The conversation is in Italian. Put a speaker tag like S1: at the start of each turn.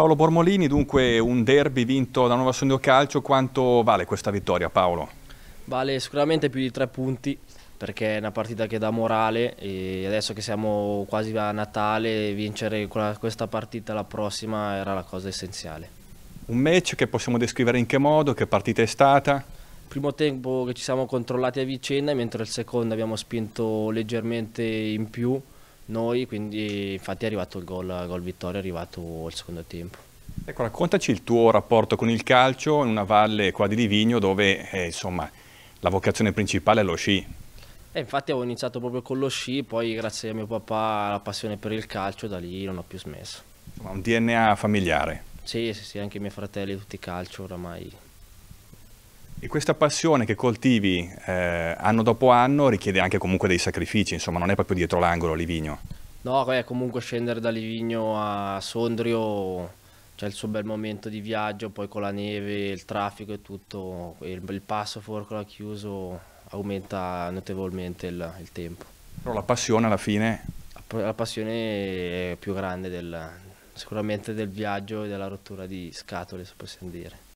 S1: Paolo Bormolini, dunque un derby vinto da Nuova Sondio Calcio, quanto vale questa vittoria Paolo?
S2: Vale sicuramente più di tre punti perché è una partita che dà morale e adesso che siamo quasi a Natale vincere questa partita la prossima era la cosa essenziale. Un match che possiamo
S1: descrivere in che modo, che partita è stata?
S2: primo tempo che ci siamo controllati a vicenda, mentre il secondo abbiamo spinto leggermente in più noi, quindi infatti è arrivato il gol, gol vittoria, è arrivato il secondo tempo.
S1: Ecco, raccontaci il tuo rapporto con il calcio in una valle qua di Livigno dove eh, insomma, la vocazione principale è lo sci.
S2: Eh, infatti avevo iniziato proprio con lo sci, poi grazie a mio papà la passione per il calcio, da lì non ho più smesso. Insomma, un DNA familiare. Sì, sì, sì, anche i miei fratelli tutti calcio oramai e questa
S1: passione che coltivi eh, anno dopo anno richiede anche comunque dei sacrifici, insomma non è proprio dietro l'angolo Livigno.
S2: No, beh, comunque scendere da Livigno a Sondrio c'è il suo bel momento di viaggio, poi con la neve, il traffico e tutto, il, il passo forcola chiuso aumenta notevolmente il, il, tempo.
S1: Però la passione alla fine?
S2: La, la passione è più grande del, sicuramente del viaggio e della rottura di scatole, se possiamo dire.